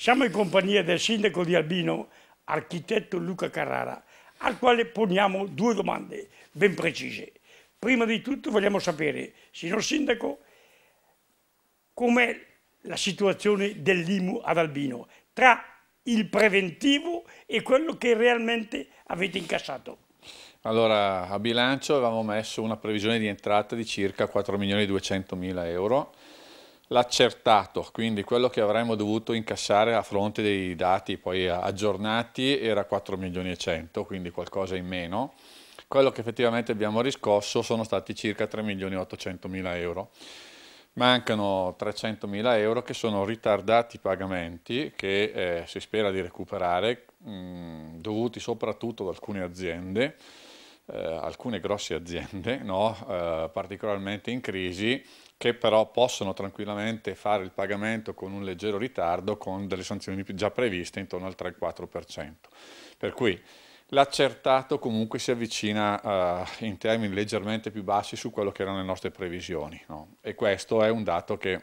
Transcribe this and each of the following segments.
Siamo in compagnia del sindaco di Albino, architetto Luca Carrara, al quale poniamo due domande ben precise. Prima di tutto vogliamo sapere, signor sindaco, com'è la situazione dell'IMU ad Albino tra il preventivo e quello che realmente avete incassato. Allora, a bilancio avevamo messo una previsione di entrata di circa 4 milioni e 200 mila euro l'accertato, quindi quello che avremmo dovuto incassare a fronte dei dati poi aggiornati era 4 milioni e 100, quindi qualcosa in meno. Quello che effettivamente abbiamo riscosso sono stati circa 3 milioni e 800 mila euro. Mancano 300 mila euro che sono ritardati pagamenti che eh, si spera di recuperare, mh, mm, dovuti soprattutto ad alcune aziende eh, alcune grosse aziende no? eh, particolarmente in crisi che però possono tranquillamente fare il pagamento con un leggero ritardo con delle sanzioni già previste intorno al 3-4%. Per cui l'accertato comunque si avvicina eh, in termini leggermente più bassi su quello che erano le nostre previsioni no? e questo è un dato che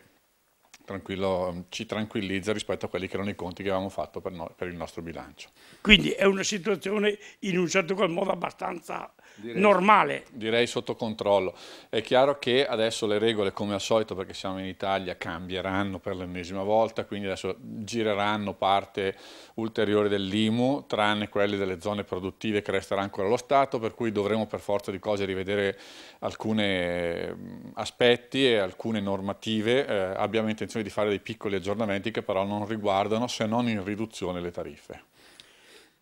ci tranquillizza rispetto a quelli che erano i conti che avevamo fatto per, no, per il nostro bilancio. Quindi è una situazione in un certo qual modo abbastanza direi, normale. Direi sotto controllo. È chiaro che adesso le regole, come al solito, perché siamo in Italia, cambieranno per l'ennesima volta, quindi adesso gireranno parte ulteriore dell'IMU, tranne quelle delle zone produttive che resterà ancora lo Stato, per cui dovremo per forza di cose rivedere alcuni mm, aspetti e alcune normative. Eh, abbiamo intenzione intenzione di fare dei piccoli aggiornamenti che però non riguardano se non in riduzione le tariffe.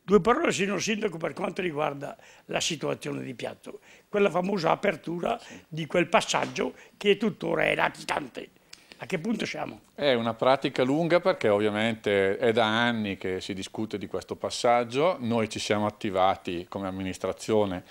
Due parole, signor Sindaco, per quanto riguarda la situazione di Piatto, quella famosa apertura di quel passaggio che tuttora è latitante. A che punto siamo? È una pratica lunga perché ovviamente è da anni che si discute di questo passaggio, noi ci siamo attivati come amministrazione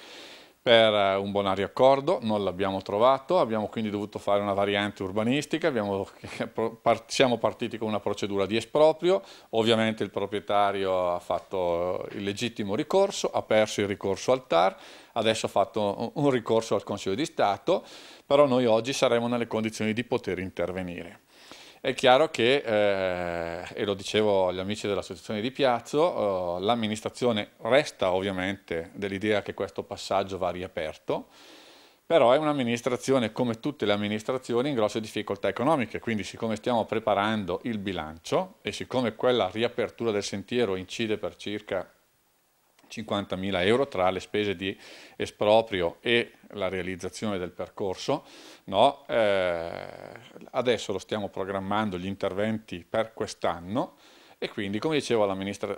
per eh, un bonario accordo, non l'abbiamo trovato, abbiamo quindi dovuto fare una variante urbanistica, abbiamo, siamo partiti con una procedura di esproprio, ovviamente il proprietario ha fatto il legittimo ricorso, ha perso il ricorso al TAR, adesso ha fatto un ricorso al Consiglio di Stato, però noi oggi saremo nelle condizioni di poter intervenire. È chiaro che, eh, e lo dicevo agli amici dell'associazione di Piazzo, eh, l'amministrazione resta ovviamente dell'idea che questo passaggio va riaperto, però è un'amministrazione come tutte le amministrazioni in grosse difficoltà economiche, quindi siccome stiamo preparando il bilancio e siccome quella riapertura del sentiero incide per circa 50.000 euro tra le spese di esproprio e la realizzazione del percorso. No? Eh, adesso lo stiamo programmando, gli interventi per quest'anno, e quindi, come dicevo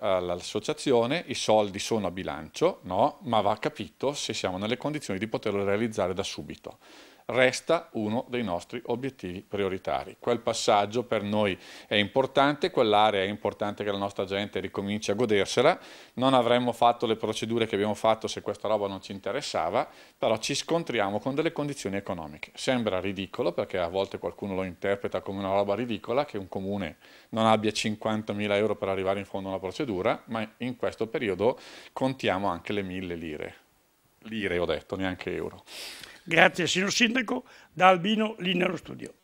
all'associazione, i soldi sono a bilancio, no? ma va capito se siamo nelle condizioni di poterlo realizzare da subito. Resta uno dei nostri obiettivi prioritari. Quel passaggio per noi è importante, quell'area è importante che la nostra gente ricominci a godersela. Non avremmo fatto le procedure che abbiamo fatto se questa roba non ci interessava, però ci scontriamo con delle condizioni economiche. Sembra ridicolo perché a volte qualcuno lo interpreta come una roba ridicola che un comune non abbia 50.000 5.000 euro per arrivare in fondo alla procedura, ma in questo periodo contiamo anche le 1.000 lire. Lire ho detto, neanche euro. Grazie signor Sindaco, da Albino lì nello studio.